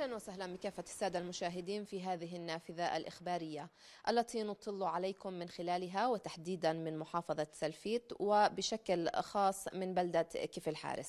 أهلا وسهلا بكافة السادة المشاهدين في هذه النافذة الإخبارية التي نطل عليكم من خلالها وتحديدا من محافظة سلفيت وبشكل خاص من بلدة كيف الحارس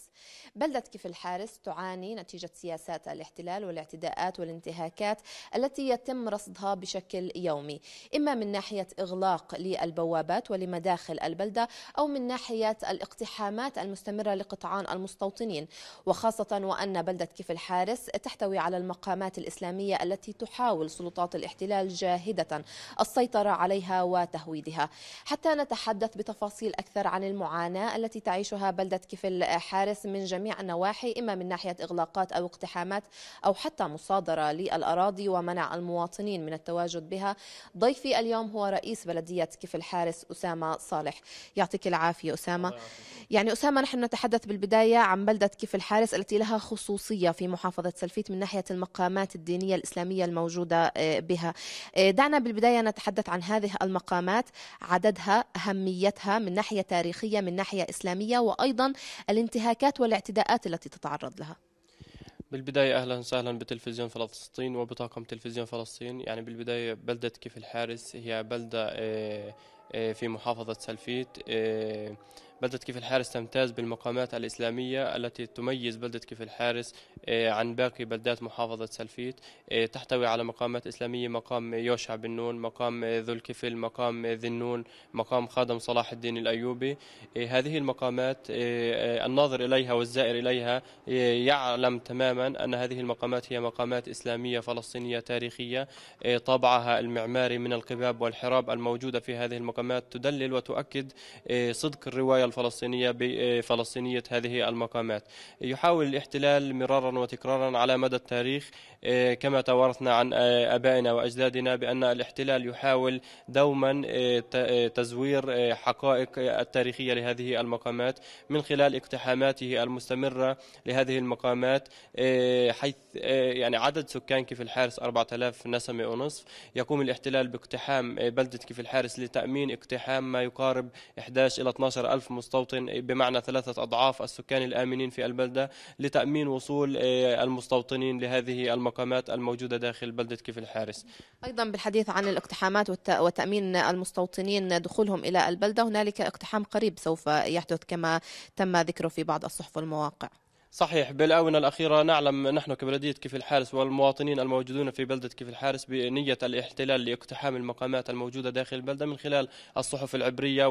بلدة كيف الحارس تعاني نتيجة سياسات الاحتلال والاعتداءات والانتهاكات التي يتم رصدها بشكل يومي إما من ناحية إغلاق للبوابات ولمداخل البلدة أو من ناحية الاقتحامات المستمرة لقطعان المستوطنين وخاصة وأن بلدة كيف الحارس تحتوي على على المقامات الإسلامية التي تحاول سلطات الاحتلال جاهدة السيطرة عليها وتهويدها حتى نتحدث بتفاصيل أكثر عن المعاناة التي تعيشها بلدة كفل حارس من جميع النواحي إما من ناحية إغلاقات أو اقتحامات أو حتى مصادرة للأراضي ومنع المواطنين من التواجد بها ضيفي اليوم هو رئيس بلدية كفل حارس أسامة صالح يعطيك العافية أسامة يعني أسامة نحن نتحدث بالبداية عن بلدة كفل حارس التي لها خصوصية في محافظة سلفيت من ناحية المقامات الدينية الإسلامية الموجودة آه، بها آه، دعنا بالبداية نتحدث عن هذه المقامات عددها أهميتها من ناحية تاريخية من ناحية إسلامية وأيضا الانتهاكات والاعتداءات التي تتعرض لها بالبداية أهلا وسهلا بتلفزيون فلسطين وبطاقم تلفزيون فلسطين يعني بالبداية بلدة كيف الحارس هي بلدة آه، في محافظة سلفيت بلدة كيف الحارس تمتاز بالمقامات الإسلامية التي تميز بلدة كيف الحارس آه، عن باقي بلدات محافظة سلفيت آه، تحتوي على مقامات إسلامية مقام يوشع بن نون مقام ذو الكفل مقام ذي النون مقام خادم صلاح الدين الأيوبي آه، هذه المقامات الناظر إليها والزائر إليها يعلم تماما أن هذه المقامات هي مقامات إسلامية فلسطينية تاريخية طابعها المعماري من القباب والحراب الموجودة في هذه المقامات تدلل وتؤكد صدق الرواية الفلسطينية بفلسطينية آه، هذه المقامات يحاول الاحتلال مرارا وتكرارا على مدى التاريخ آه، كما توارثنا عن آه، أبائنا وأجدادنا بأن الاحتلال يحاول دوما تزوير حقائق التاريخية لهذه المقامات من خلال اقتحاماته المستمرة لهذه المقامات حيث يعني عدد سكان كيف الحارس 4000 نسمة ونصف يقوم الاحتلال باقتحام بلدة كيف الحارس لتأمين اقتحام ما يقارب 11 إلى 12 ألف مستوطن إيه، بمعنى ثلاثة أضعاف السكان الآمنين في البلدة لتأمين وصول إيه، المستوطنين لهذه المقامات الموجودة داخل بلدة كيف الحارس أيضا بالحديث عن الاقتحامات وتأمين المستوطنين دخولهم إلى البلدة هنالك اقتحام قريب سوف يحدث كما تم ذكره في بعض الصحف والمواقع صحيح بالآونة الأخيرة نعلم نحن كبلدية كيف الحارس والمواطنين الموجودون في بلدة كيف الحارس بنية الاحتلال لاقتحام المقامات الموجودة داخل البلدة من خلال الصحف العبرية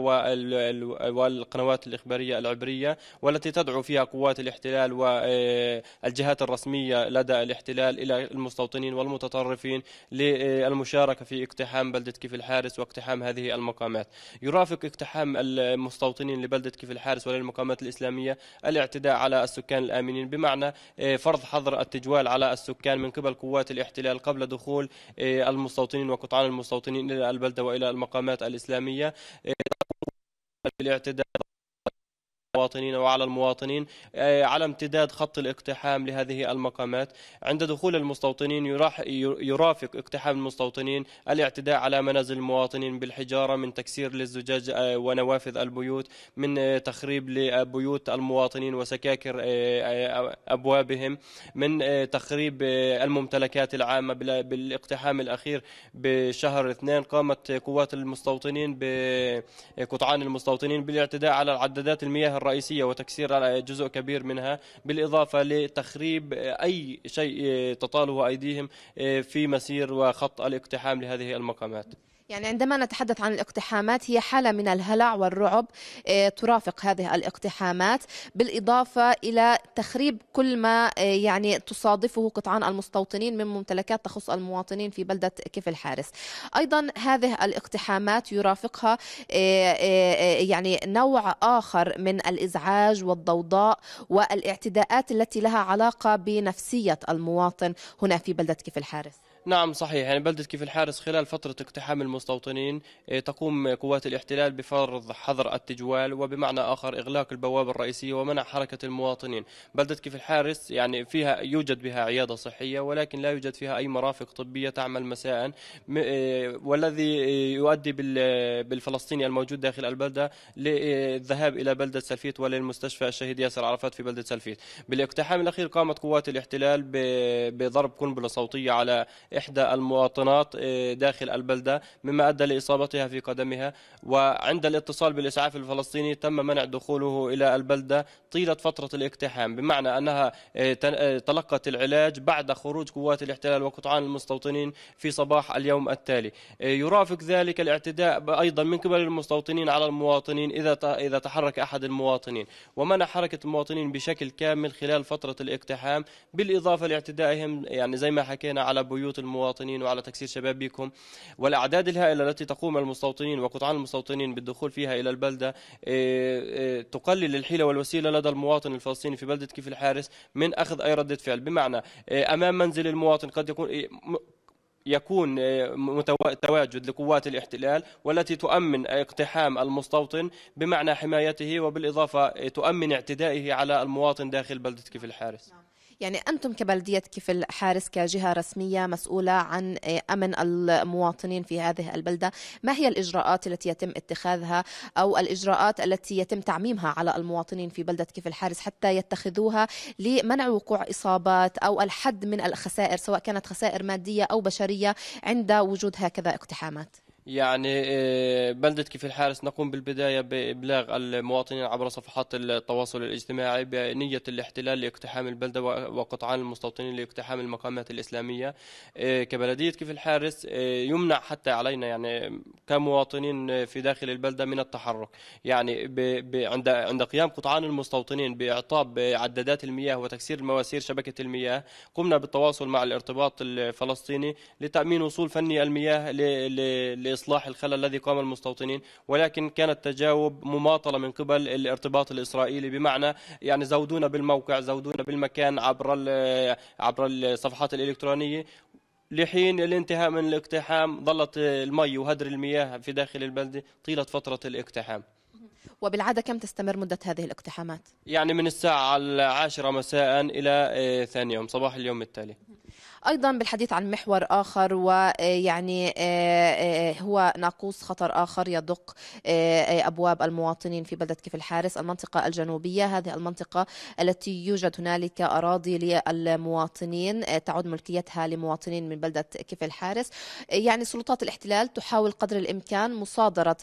والقنوات الإخبارية العبرية والتي تدعو فيها قوات الاحتلال والجهات آه، الرسمية لدى الاحتلال إلى المستوطنين والمتطرفين للمشاركة في اقتحام بلدة كيف الحارس واقتحام هذه المقامات يرافق اقتحام المستوطنين لبلدة كيف الحارس وللمقامات الإسلامية الاعتداء على السكان الآمنين بمعنى آه، فرض حظر التجوال على السكان من قبل قوات الاحتلال قبل دخول آه، المستوطنين وقطعان المستوطنين إلى البلدة وإلى المقامات الإسلامية آه، الاعتداء المواطنين وعلى المواطنين آه، على امتداد خط الاقتحام لهذه المقامات عند دخول المستوطنين يرافق اقتحام المستوطنين الاعتداء على منازل المواطنين بالحجارة من تكسير للزجاج آه، ونوافذ البيوت من تخريب لبيوت المواطنين وسكاكر آه، أبوابهم من تخريب الممتلكات العامة بالاقتحام الأخير بشهر اثنين قامت قوات المستوطنين بقطعان المستوطنين بالاعتداء على العدادات المياه الرئيسية وتكسير جزء كبير منها بالإضافة لتخريب أي شيء تطاله أيديهم في مسير وخط الاقتحام لهذه المقامات يعني عندما نتحدث عن الاقتحامات هي حالة من الهلع والرعب آه، ترافق هذه الاقتحامات بالإضافة إلى تخريب كل ما آه، يعني تصادفه قطعان المستوطنين من ممتلكات تخص المواطنين في بلدة كيف الحارس أيضا هذه الاقتحامات يرافقها آه، يعني نوع آخر من الإزعاج والضوضاء والاعتداءات التي لها علاقة بنفسية المواطن هنا في بلدة كيف الحارس نعم صحيح يعني بلدة كيف الحارس خلال فترة اقتحام المستوطنين إيه، تقوم قوات الاحتلال بفرض حظر التجوال وبمعنى آخر إغلاق البوابة الرئيسية ومنع حركة المواطنين بلدة كيف الحارس يعني فيها يوجد بها عيادة صحية ولكن لا يوجد فيها أي مرافق طبية تعمل مساء إيه، والذي إيه، يؤدي بالفلسطيني الموجود داخل البلدة للذهاب إلى بلدة سلفيت وللمستشفى الشهيد ياسر عرفات في بلدة سلفيت بالاقتحام الأخير قامت قوات الاحتلال بضرب قنبلة صوتية على إحدى المواطنات آه، داخل البلدة مما أدى لإصابتها في قدمها وعند الاتصال بالإسعاف الفلسطيني تم منع دخوله إلى البلدة طيلة فترة الاقتحام بمعنى أنها آه، آه، تلقت العلاج بعد خروج قوات الاحتلال وقطعان المستوطنين في صباح اليوم التالي يرافق ذلك الاعتداء أيضا من قبل المستوطنين على المواطنين إذا إذا تحرك أحد المواطنين ومنع حركة المواطنين بشكل كامل خلال فترة الاقتحام بالإضافة لاعتدائهم يعني زي ما حكينا على بيوت المواطنين وعلى تكسير شبابيكم والأعداد الهائلة التي تقوم المستوطنين وقطعان المستوطنين بالدخول فيها إلى البلدة إيه، إيه، تقلل الحيلة والوسيلة لدى المواطن الفلسطيني في بلدة كيف الحارس من أخذ أي ردة فعل بمعنى إيه، أمام منزل المواطن قد يكون يكون تواجد لقوات الاحتلال والتي تؤمن اقتحام المستوطن بمعنى حمايته وبالإضافة تؤمن اعتدائه على المواطن داخل بلدة كيف الحارس نعم. يعني أنتم كبلدية كيف الحارس كجهة رسمية مسؤولة عن آه، أمن المواطنين في هذه البلدة ما هي الإجراءات التي يتم اتخاذها أو الإجراءات التي يتم تعميمها على المواطنين في بلدة كيف الحارس حتى يتخذوها لمنع وقوع إصابات أو الحد من الخسائر سواء كانت خسائر مادية أو بشرية عند وجود هكذا اقتحامات يعني آه، بلدة كيف الحارس نقوم بالبداية بإبلاغ المواطنين عبر صفحات التواصل الاجتماعي بنية الاحتلال لاقتحام البلدة وقطعان المستوطنين لاقتحام المقامات الإسلامية آه، كبلدية كيف الحارس آه، يمنع حتى علينا يعني كمواطنين في داخل البلدة من التحرك يعني عند عند قيام قطعان المستوطنين بإعطاب عدادات المياه وتكسير المواسير شبكة المياه قمنا بالتواصل مع الارتباط الفلسطيني لتأمين وصول فني المياه ل لإصلاح الخلل الذي قام المستوطنين ولكن كان التجاوب مماطلة من قبل الارتباط الإسرائيلي بمعنى يعني زودونا بالموقع زودونا بالمكان عبر عبر الصفحات الإلكترونية لحين الانتهاء من الاقتحام ظلت المي وهدر المياه في داخل البلدة طيلة فترة الاقتحام وبالعادة كم تستمر مدة هذه الاقتحامات؟ يعني من الساعة العاشرة مساء إلى آه، ثاني يوم صباح اليوم التالي أيضا بالحديث عن محور آخر ويعني آه، آه، آه، هو ناقوس خطر آخر يدق أبواب المواطنين في بلدة كيف الحارس المنطقة الجنوبية هذه المنطقة التي يوجد هنالك أراضي للمواطنين تعود ملكيتها لمواطنين من بلدة كيف الحارس يعني سلطات الاحتلال تحاول قدر الإمكان مصادرة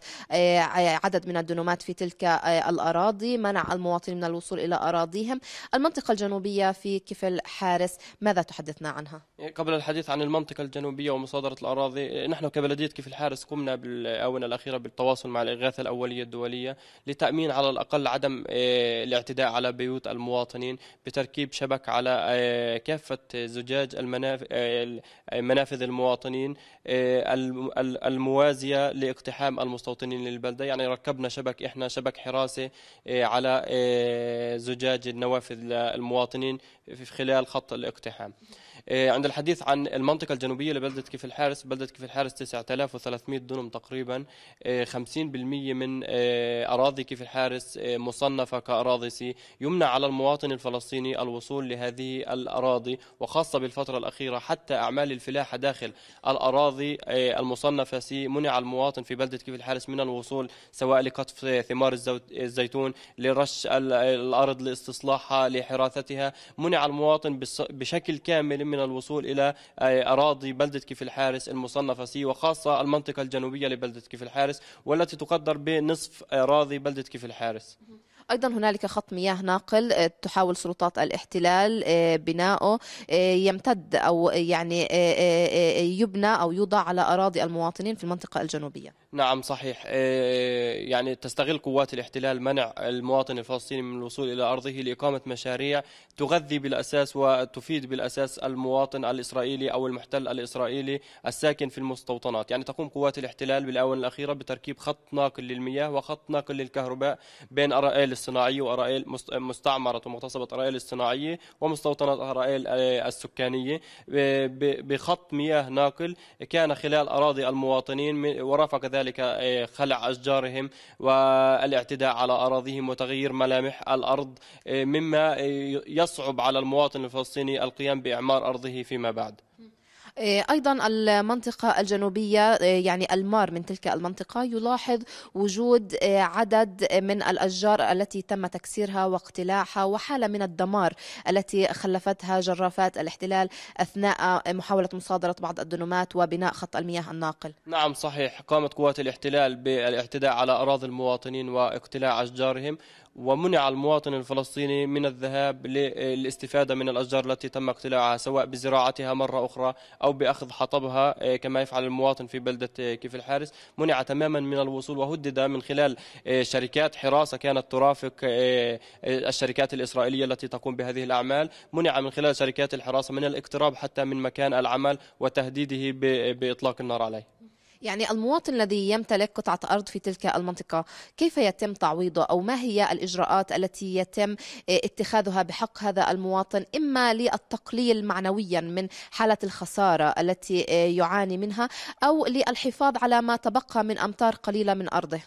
عدد من الدنومات في تلك الأراضي منع المواطنين من الوصول إلى أراضيهم المنطقة الجنوبية في كفل حارس ماذا تحدثنا عنها؟ قبل الحديث عن المنطقة الجنوبية ومصادرة الأراضي نحن كبلدية كيف الحارس قمنا بالآونة الأخيرة بالتواصل مع الإغاثة الأولية الدولية لتأمين على الأقل عدم آه، الاعتداء على بيوت المواطنين بتركيب شبك على آه، كافة زجاج آه، منافذ المواطنين الموازية لاقتحام المستوطنين للبلدة يعني ركبنا شبك إحنا شبك حراسة على زجاج النوافذ للمواطنين في خلال خط الاقتحام آه، عند الحديث عن المنطقة الجنوبية لبلدة كيف الحارس بلدة كيف الحارس 9300 دونم تقريبا 50% آه، من آه، أراضي كيف الحارس مصنفة كأراضي سي يمنع على المواطن الفلسطيني الوصول لهذه الأراضي وخاصة بالفترة الأخيرة حتى أعمال الفلاحة داخل الأراضي المصنفة سي منع المواطن في بلدة كيف الحارس من الوصول سواء لقطف ثمار الزيتون لرش الأرض لاستصلاحها لحراثتها منع المواطن بشكل كامل من الوصول إلى آه، أراضي بلدة كيف الحارس المصنفة سي وخاصة المنطقة الجنوبية لبلدة كيف الحارس والتي تقدر بنصف أراضي بلدة كيف الحارس ايضا هنالك خط مياه ناقل آه، تحاول سلطات الاحتلال آه، بناؤه يمتد او يعني يبنى او يوضع على اراضي المواطنين في المنطقه الجنوبيه نعم صحيح آه، يعني تستغل قوات الاحتلال منع المواطن الفلسطيني من الوصول إلى أرضه لإقامة مشاريع تغذي بالأساس وتفيد بالأساس المواطن الإسرائيلي أو المحتل الإسرائيلي الساكن في المستوطنات يعني تقوم قوات الاحتلال بالآونة الأخيرة بتركيب خط ناقل للمياه وخط ناقل للكهرباء بين أرائيل الصناعية وأرائيل مستعمرة ومغتصبة أرائيل الصناعية ومستوطنات أرائيل آه، السكانية آه، بخط مياه ناقل كان خلال أراضي المواطنين ورافق ذلك وكذلك إيه، خلع أشجارهم والاعتداء على أراضيهم وتغيير ملامح الأرض إيه، مما إيه، يصعب على المواطن الفلسطيني القيام بإعمار أرضه فيما بعد آه، أيضا المنطقة الجنوبية آه، يعني المار من تلك المنطقة يلاحظ وجود آه، عدد من الأشجار التي تم تكسيرها واقتلاعها وحالة من الدمار التي خلفتها جرافات الاحتلال أثناء محاولة مصادرة بعض الدنومات وبناء خط المياه الناقل نعم صحيح قامت قوات الاحتلال بالاعتداء على أراضي المواطنين واقتلاع أشجارهم ومنع المواطن الفلسطيني من الذهاب للاستفادة من الأشجار التي تم اقتلاعها سواء بزراعتها مرة أخرى أو بأخذ حطبها آه، كما يفعل المواطن في بلدة آه، كيف الحارس منع تماما من الوصول وهدد من خلال آه، شركات حراسة كانت ترافق الشركات الإسرائيلية التي تقوم بهذه الأعمال منع من خلال شركات الحراسة من الاقتراب حتى من مكان العمل وتهديده بإطلاق النار عليه يعني المواطن الذي يمتلك قطعة أرض في تلك المنطقة كيف يتم تعويضه أو ما هي الإجراءات التي يتم اتخاذها بحق هذا المواطن إما للتقليل معنويا من حالة الخسارة التي يعاني منها أو للحفاظ على ما تبقى من أمتار قليلة من أرضه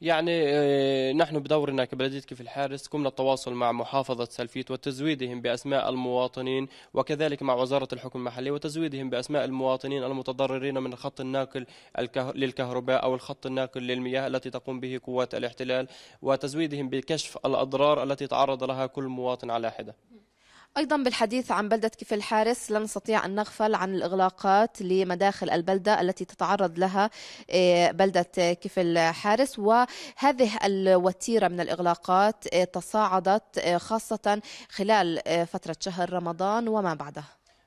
يعني آه، نحن بدورنا كبلدية كيف الحارس قمنا التواصل مع محافظة سلفيت وتزويدهم بأسماء المواطنين وكذلك مع وزارة الحكم المحلي وتزويدهم بأسماء المواطنين المتضررين من الخط الناقل للكهرباء أو الخط الناقل للمياه التي تقوم به قوات الاحتلال وتزويدهم بكشف الأضرار التي تعرض لها كل مواطن على حدة أيضا بالحديث عن بلدة كفل الحارس لا نستطيع أن نغفل عن الإغلاقات لمداخل البلدة التي تتعرض لها إيه، بلدة كفل الحارس وهذه الوتيرة من الإغلاقات إيه، تصاعدت إيه، خاصة خلال فترة شهر رمضان وما بعده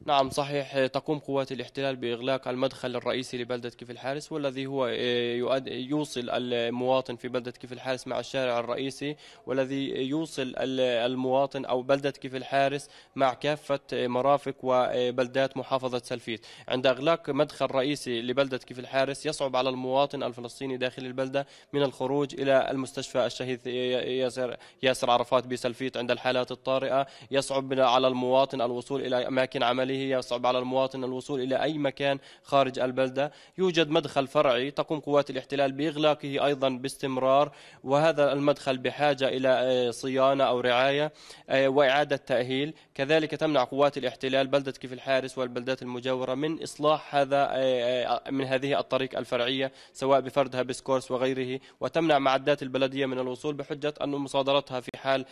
نعم صحيح تقوم قوات الاحتلال بإغلاق المدخل الرئيسي لبلدة كيف الحارس والذي هو آه، يوصل المواطن في بلدة كيف الحارس مع الشارع الرئيسي والذي يوصل المواطن أو بلدة كيف الحارس مع كافة مرافق وبلدات محافظة سلفيت عند إغلاق مدخل رئيسي لبلدة كيف الحارس يصعب على المواطن الفلسطيني داخل البلدة من الخروج إلى المستشفى الشهيد آه، ياسر, ياسر عرفات بسلفيت عند الحالات الطارئة يصعب على المواطن الوصول إلى أماكن عملية عليه يصعب على المواطن الوصول إلى أي مكان خارج البلدة يوجد مدخل فرعي تقوم قوات الاحتلال بإغلاقه أيضا باستمرار وهذا المدخل بحاجة إلى آه، صيانة أو رعاية آه، وإعادة تأهيل كذلك تمنع قوات الاحتلال بلدة كيف الحارس والبلدات المجاورة من إصلاح هذا آه، من هذه الطريق الفرعية سواء بفردها بسكورس وغيره وتمنع معدات البلدية من الوصول بحجة أن مصادرتها في حال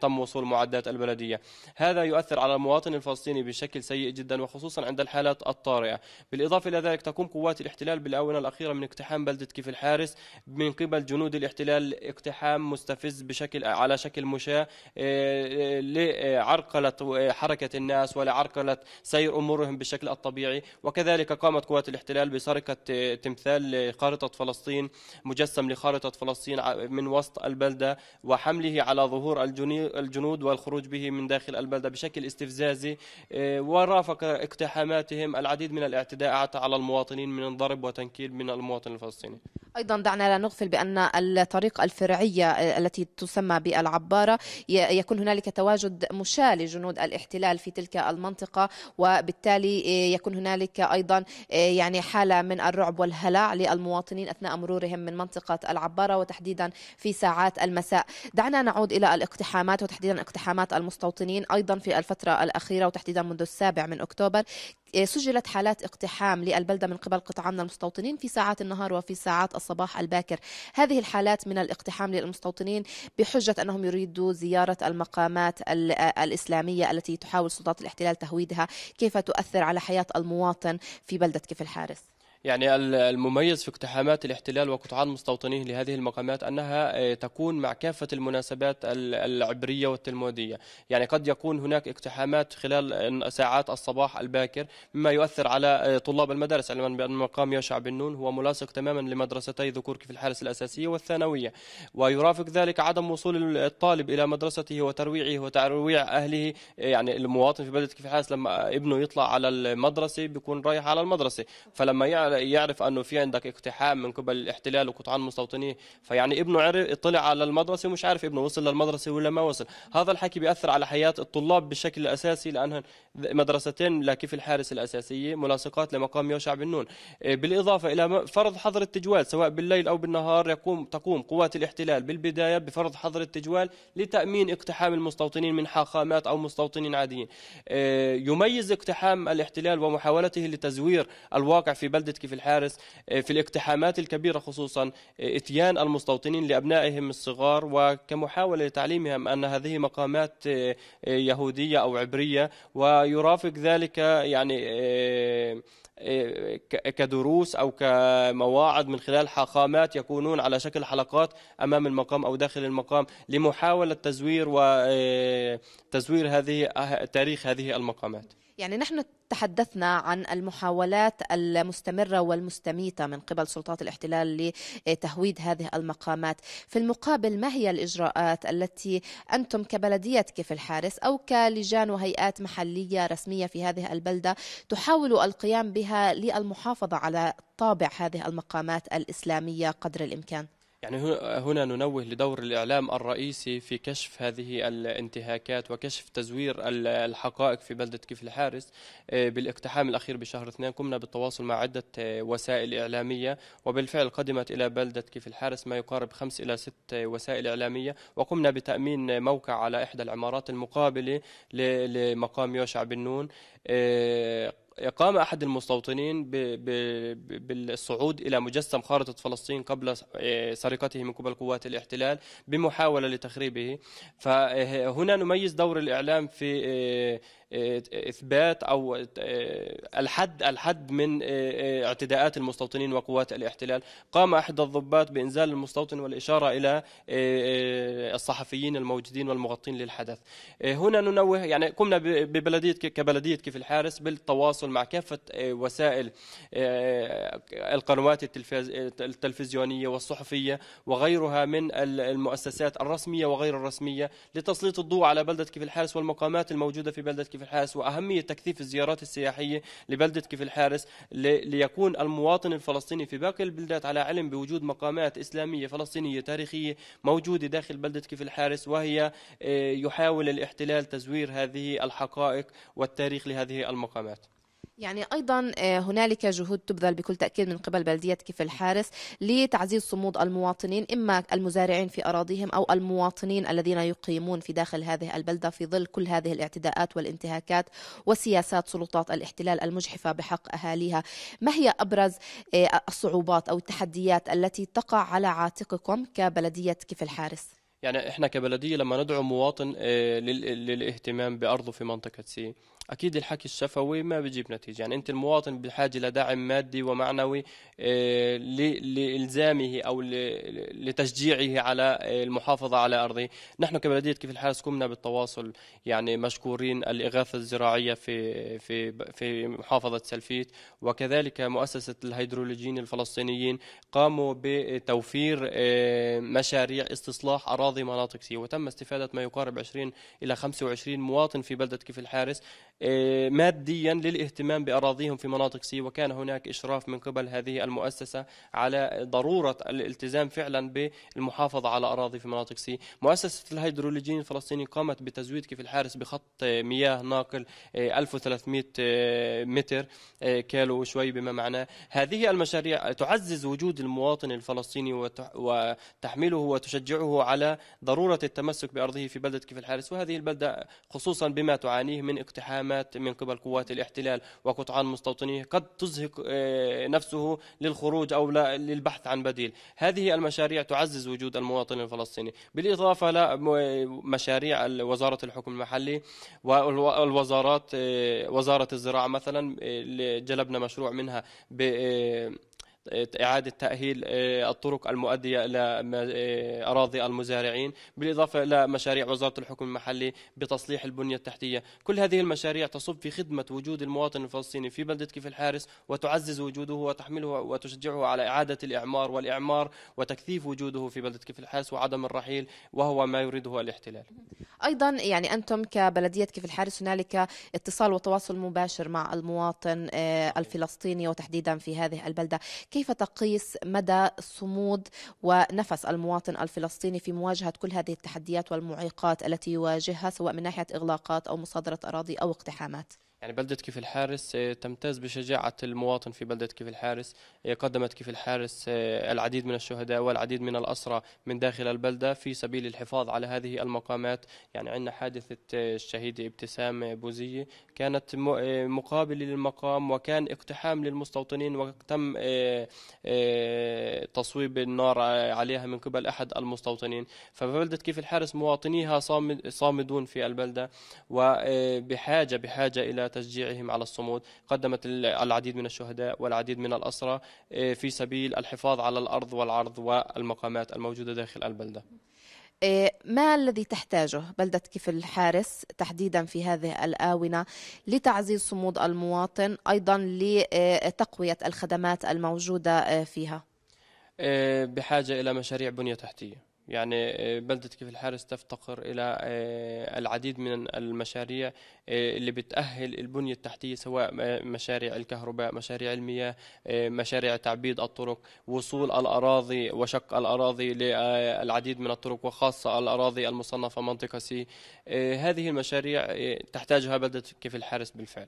تم وصول معدات البلدية هذا يؤثر على المواطن الفلسطيني بشكل سيء سيء جدا وخصوصا عند الحالات الطارئة بالإضافة إلى ذلك تقوم قوات الاحتلال بالآونة الأخيرة من اقتحام بلدة كيف الحارس من قبل جنود الاحتلال اقتحام مستفز بشكل على شكل مشاة آه، آه، لعرقلة آه، حركة الناس ولعرقلة سير أمورهم بالشكل الطبيعي وكذلك قامت قوات الاحتلال بسرقة تمثال خارطة فلسطين مجسم لخارطة فلسطين من وسط البلدة وحمله على ظهور الجنود والخروج به من داخل البلدة بشكل استفزازي و ورافق اقتحاماتهم العديد من الاعتداءات على المواطنين من ضرب وتنكيل من المواطن الفلسطيني ايضا دعنا لا نغفل بان الطريق الفرعيه التي تسمى بالعباره يكون هنالك تواجد مشاة لجنود الاحتلال في تلك المنطقه وبالتالي آه، يكون هنالك ايضا آه، يعني حاله من الرعب والهلع للمواطنين اثناء مرورهم من منطقه العباره وتحديدا في ساعات المساء دعنا نعود الى الاقتحامات وتحديدا اقتحامات المستوطنين ايضا في الفتره الاخيره وتحديدا منذ السابع السابع من أكتوبر آه، سجلت حالات اقتحام للبلده من قبل قطاعنا المستوطنين في ساعات النهار وفي ساعات الصباح الباكر هذه الحالات من الاقتحام للمستوطنين بحجه انهم يريدوا زياره المقامات آه، الاسلاميه التي تحاول سلطات الاحتلال تهويدها كيف تؤثر على حياه المواطن في بلده كيف الحارس يعني المميز في اقتحامات الاحتلال وقطعان مستوطنيه لهذه المقامات أنها آه، تكون مع كافة المناسبات العبرية والتلمودية يعني قد يكون هناك اقتحامات خلال ساعات الصباح الباكر مما يؤثر على آه، طلاب المدارس علما بأن مقام يشع بن نون هو ملاصق تماما لمدرستي ذكور في الحارس الأساسية والثانوية ويرافق ذلك عدم وصول الطالب إلى مدرسته وترويعه وترويع أهله آه، يعني المواطن في بلدة في الحارس لما ابنه يطلع على المدرسة بيكون رايح على المدرسة فلما يعني يعرف انه في عندك اقتحام من قبل الاحتلال وقطعان مستوطنين فيعني ابنه عرف طلع على المدرسه ومش عارف ابنه وصل للمدرسه ولا ما وصل هذا الحكي بياثر على حياه الطلاب بشكل اساسي لانهن مدرستين لكيف الحارس الاساسيه ملاصقات لمقام يوشع بن نون إيه، بالاضافه الى فرض حظر التجوال سواء بالليل او بالنهار يقوم تقوم قوات الاحتلال بالبدايه بفرض حظر التجوال لتامين اقتحام المستوطنين من حاخامات او مستوطنين عاديين إيه، يميز اقتحام الاحتلال ومحاولته لتزوير الواقع في بلده يحكي في الحارس آه، في الاقتحامات الكبيرة خصوصا آه، اتيان المستوطنين لأبنائهم الصغار وكمحاولة لتعليمهم أن هذه مقامات آه، يهودية أو عبرية ويرافق ذلك يعني كدروس او كمواعظ من خلال حاخامات يكونون على شكل حلقات امام المقام او داخل المقام لمحاوله تزوير وتزوير هذه تاريخ هذه المقامات يعني نحن تحدثنا عن المحاولات المستمرة والمستميتة من قبل سلطات الاحتلال لتهويد هذه المقامات في المقابل ما هي الإجراءات التي أنتم كبلدية كيف الحارس أو كلجان وهيئات محلية رسمية في هذه البلدة تحاولوا القيام بها للمحافظة على طابع هذه المقامات الإسلامية قدر الإمكان يعني هنا ننوه لدور الإعلام الرئيسي في كشف هذه الانتهاكات وكشف تزوير الحقائق في بلدة كيف الحارس آه، بالاقتحام الأخير بشهر اثنين قمنا بالتواصل مع عدة آه، وسائل إعلامية وبالفعل قدمت إلى بلدة كيف الحارس ما يقارب خمس إلى ست آه، وسائل إعلامية وقمنا بتأمين موقع على إحدى العمارات المقابلة لمقام يوشع بن نون قام أحد المستوطنين بالصعود إلى مجسم خارطة فلسطين قبل إيه، سرقته من قبل قوات الاحتلال بمحاولة لتخريبه فهنا نميز دور الإعلام في إيه، اثبات او الحد الحد من اعتداءات المستوطنين وقوات الاحتلال قام احدى الضباط بانزال المستوطن والاشاره الى الصحفيين الموجودين والمغطين للحدث هنا ننوه يعني قمنا ببلديه كبلديه كيف الحارس بالتواصل مع كافه وسائل القنوات التلفزيونيه والصحفيه وغيرها من المؤسسات الرسميه وغير الرسميه لتسليط الضوء على بلده كيف الحارس والمقامات الموجوده في بلده كيف كفر الحارس وأهمية تكثيف الزيارات السياحية لبلدة كفر الحارس ليكون المواطن الفلسطيني في باقي البلدات على علم بوجود مقامات إسلامية فلسطينية تاريخية موجودة داخل بلدة كفر الحارس وهي آه، يحاول الاحتلال تزوير هذه الحقائق والتاريخ لهذه المقامات يعني ايضا آه، هنالك جهود تبذل بكل تاكيد من قبل بلديه كيف الحارس لتعزيز صمود المواطنين اما المزارعين في اراضيهم او المواطنين الذين يقيمون في داخل هذه البلده في ظل كل هذه الاعتداءات والانتهاكات وسياسات سلطات الاحتلال المجحفه بحق اهاليها، ما هي ابرز آه، الصعوبات او التحديات التي تقع على عاتقكم كبلديه كيف الحارس يعني احنا كبلديه لما ندعو مواطن آه، للاهتمام بارضه في منطقه سي اكيد الحكي الشفوي ما بيجيب نتيجه يعني انت المواطن بحاجه لدعم مادي ومعنوي آه، لالزامه او لتشجيعه على آه، المحافظه على ارضه نحن كبلديه كيف الحال قمنا بالتواصل يعني مشكورين الاغاثه الزراعيه في في في محافظه سلفيت وكذلك مؤسسه الهيدرولوجيين الفلسطينيين قاموا بتوفير آه، مشاريع استصلاح اراضي مناطق سي وتم استفاده ما يقارب 20 الى 25 مواطن في بلده كيف الحارس آه، ماديا للاهتمام بأراضيهم في مناطق سي وكان هناك إشراف من قبل هذه المؤسسة على ضرورة الالتزام فعلا بالمحافظة على أراضي في مناطق سي مؤسسة الهيدرولوجيين الفلسطيني قامت بتزويد كيف الحارس بخط مياه ناقل 1300 آه، آه، متر كيلو وشوي بما معناه هذه المشاريع تعزز وجود المواطن الفلسطيني وتحمله وتشجعه على ضرورة التمسك بأرضه في بلدة كيف الحارس وهذه البلدة خصوصا بما تعانيه من اقتحام اقتحامات من قبل قوات الاحتلال وقطعان مستوطنيه قد تزهق آه، نفسه للخروج او للبحث عن بديل هذه المشاريع تعزز وجود المواطن الفلسطيني بالاضافه لمشاريع آه، وزاره الحكم المحلي والوزارات آه، وزاره الزراعه مثلا جلبنا مشروع منها ب إعادة تأهيل آه، الطرق المؤدية إلى آه، أراضي المزارعين بالإضافة إلى مشاريع وزارة الحكم المحلي بتصليح البنية التحتية كل هذه المشاريع تصب في خدمة وجود المواطن الفلسطيني في بلدة كيف الحارس وتعزز وجوده وتحمله وتشجعه على إعادة الإعمار والإعمار وتكثيف وجوده في بلدة كيف الحارس وعدم الرحيل وهو ما يريده الاحتلال أيضا يعني أنتم كبلدية كيف الحارس هنالك اتصال وتواصل مباشر مع المواطن آه، الفلسطيني وتحديدا في هذه البلدة كيف تقيس مدى صمود ونفس المواطن الفلسطيني في مواجهة كل هذه التحديات والمعيقات التي يواجهها سواء من ناحية إغلاقات أو مصادرة أراضي أو اقتحامات يعني بلدة كيف الحارس آه، تمتاز بشجاعة المواطن في بلدة كيف الحارس قدمت كيف الحارس آه، العديد من الشهداء والعديد من الأسرى من داخل البلدة في سبيل الحفاظ على هذه المقامات يعني عندنا حادثة آه، الشهيد ابتسام بوزية كانت مقابل للمقام وكان اقتحام للمستوطنين وتم تصويب النار عليها من قبل أحد المستوطنين فبلدة كيف الحارس مواطنيها صامدون في البلدة وبحاجة بحاجة إلى تشجيعهم على الصمود قدمت العديد من الشهداء والعديد من الأسرى إيه، في سبيل الحفاظ على الأرض والعرض والمقامات الموجودة داخل البلدة إيه، ما الذي تحتاجه بلدة كيف الحارس تحديدا في هذه الآونة لتعزيز صمود المواطن أيضا لتقوية الخدمات الموجودة إيه، فيها بحاجة إلى مشاريع بنية تحتية يعني آه، بلدة كيف الحارس تفتقر إلى آه، العديد من المشاريع آه، اللي بتأهل البنية التحتية سواء مشاريع الكهرباء مشاريع المياه مشاريع تعبيد الطرق وصول الأراضي وشق الأراضي للعديد من الطرق وخاصة الأراضي المصنفة منطقة سي هذه المشاريع تحتاجها بلدة كيف الحارس بالفعل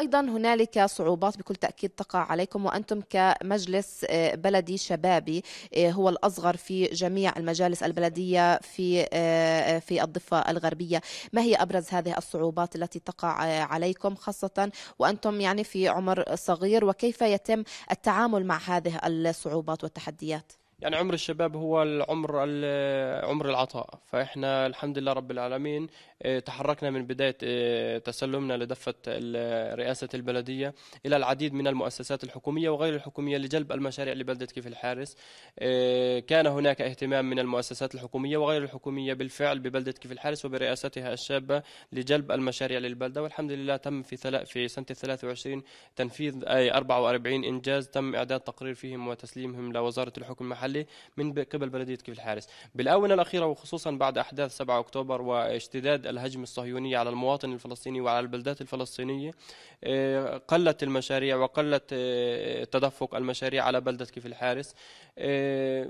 ايضا هنالك صعوبات بكل تاكيد تقع عليكم وانتم كمجلس آه، بلدي شبابي آه، هو الاصغر في جميع المجالس البلديه في آه، في الضفه الغربيه ما هي ابرز هذه الصعوبات التي تقع عليكم خاصه وانتم يعني في عمر صغير وكيف يتم التعامل مع هذه الصعوبات والتحديات يعني عمر الشباب هو العمر عمر العطاء فاحنا الحمد لله رب العالمين آه، تحركنا من بداية آه، تسلمنا لدفة رئاسة البلدية إلى العديد من المؤسسات الحكومية وغير الحكومية لجلب المشاريع لبلدة كيف الحارس آه، كان هناك اهتمام من المؤسسات الحكومية وغير الحكومية بالفعل ببلدة كيف الحارس وبرئاستها الشابة لجلب المشاريع للبلدة والحمد لله تم في في سنة 23 تنفيذ أي 44 إنجاز تم إعداد تقرير فيهم وتسليمهم لوزارة الحكم المحلي من قبل بلدية كيف الحارس بالآونة الأخيرة وخصوصا بعد أحداث 7 أكتوبر واشتداد الهجم الصهيوني على المواطن الفلسطيني وعلى البلدات الفلسطينية آه، قلت المشاريع وقلت آه، تدفق المشاريع على بلدة كيف الحارس آه،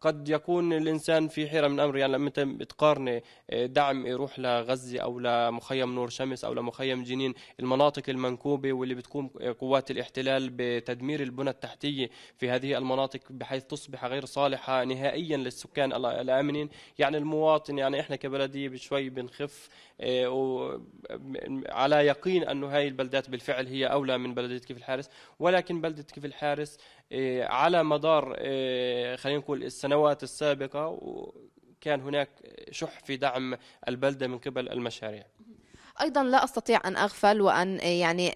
قد يكون الانسان في حيره من امره يعني لما انت بتقارني آه، دعم يروح لغزه او لمخيم نور شمس او لمخيم جنين المناطق المنكوبه واللي بتقوم قوات الاحتلال بتدمير البنى التحتيه في هذه المناطق بحيث تصبح غير صالحه نهائيا للسكان الامنين يعني المواطن يعني احنا كبلديه بشوي بنخف آه، على يقين انه هاي البلدات بالفعل هي اولى من بلديه كيف الحارس ولكن بلده كيف الحارس إيه، على مدار إيه، خلينا نقول السنوات السابقه كان هناك شح في دعم البلده من قبل المشاريع ايضا لا استطيع ان اغفل وان إيه، يعني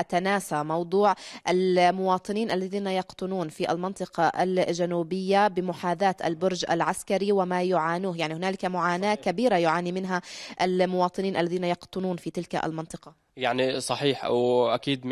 اتناسى موضوع المواطنين الذين يقطنون في المنطقه الجنوبيه بمحاذاه البرج العسكري وما يعانوه يعني هنالك معاناه كبيره يعاني منها المواطنين الذين يقطنون في تلك المنطقه يعني صحيح وأكيد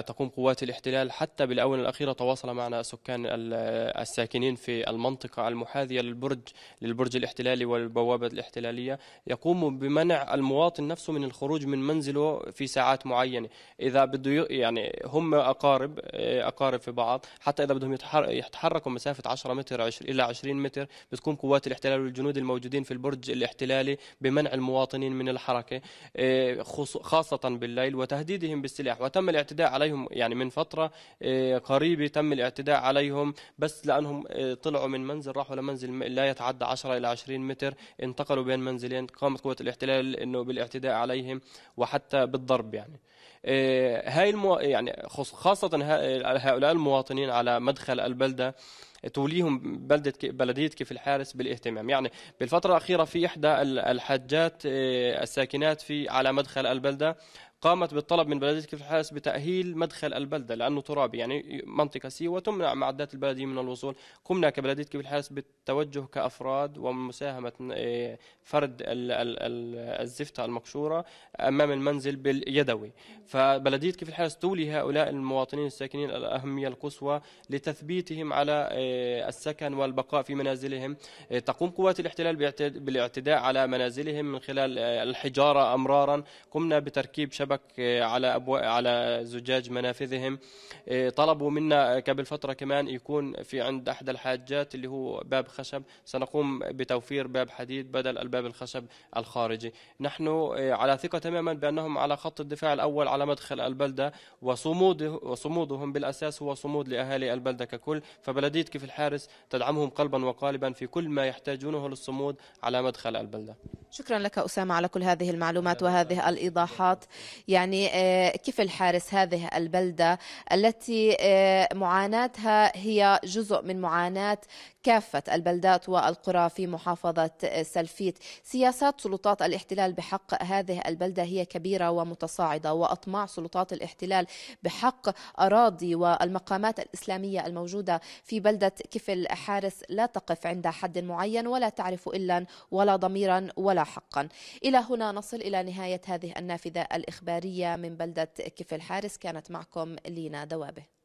100% تقوم قوات الاحتلال حتى بالآونة الأخيرة تواصل معنا سكان الساكنين في المنطقة المحاذية للبرج للبرج الاحتلالي والبوابة الاحتلالية يقوم بمنع المواطن نفسه من الخروج من منزله في ساعات معينة إذا بده يعني هم أقارب آه، أقارب في بعض حتى إذا بدهم يتحركوا مسافة 10 متر إلى 20 متر بتقوم قوات الاحتلال والجنود الموجودين في البرج الاحتلالي بمنع المواطنين من الحركة آه، خاصة بالليل وتهديدهم بالسلاح وتم الاعتداء عليهم يعني من فترة آه، قريبة تم الاعتداء عليهم بس لأنهم آه، طلعوا من منزل راحوا لمنزل لا يتعدى 10 إلى 20 متر انتقلوا بين منزلين قامت قوة الاحتلال أنه بالاعتداء عليهم وحتى بالضرب يعني آه، هاي المو... يعني خاصة هؤلاء المواطنين على مدخل البلدة توليهم بلدة بلدية كيف الحارس بالاهتمام يعني بالفترة الأخيرة في إحدى الحجات الساكنات في على مدخل البلدة قامت بالطلب من بلدية الحاس بتأهيل مدخل البلدة لأنه ترابي يعني منطقة سي وتمنع معدات البلدية من الوصول قمنا كبلدية كيف الحاس بالتوجه كأفراد ومساهمة إيه، فرد الزفتة المقشورة أمام المنزل باليدوي فبلدية كيف الحاس تولي هؤلاء المواطنين الساكنين الأهمية القصوى لتثبيتهم على إيه، السكن والبقاء في منازلهم إيه، تقوم قوات الاحتلال بالاعتداء على منازلهم من خلال الحجارة أمرارا قمنا بتركيب شبكة شبك آه، على أبو... على زجاج منافذهم آه، طلبوا منا آه، قبل فترة كمان يكون في عند أحد الحاجات اللي هو باب خشب سنقوم بتوفير باب حديد بدل الباب الخشب الخارجي نحن على ثقة تماما بأنهم على خط الدفاع الأول على مدخل البلدة وصمود وصمودهم بالأساس هو صمود لأهالي البلدة ككل فبلدية كيف الحارس تدعمهم قلبا وقالبا في كل ما يحتاجونه للصمود على مدخل البلدة شكرا لك أسامة على كل هذه المعلومات وهذه الإيضاحات يعني آه، كيف الحارس هذه البلدة التي آه، معاناتها هي جزء من معاناة كافة البلدات والقرى في محافظة سلفيت سياسات سلطات الاحتلال بحق هذه البلدة هي كبيرة ومتصاعدة وأطماع سلطات الاحتلال بحق أراضي والمقامات الإسلامية الموجودة في بلدة كفل حارس لا تقف عند حد معين ولا تعرف إلا ولا ضميرا ولا حقا إلى هنا نصل إلى نهاية هذه النافذة الإخبارية من بلدة كفل حارس كانت معكم لينا دوابه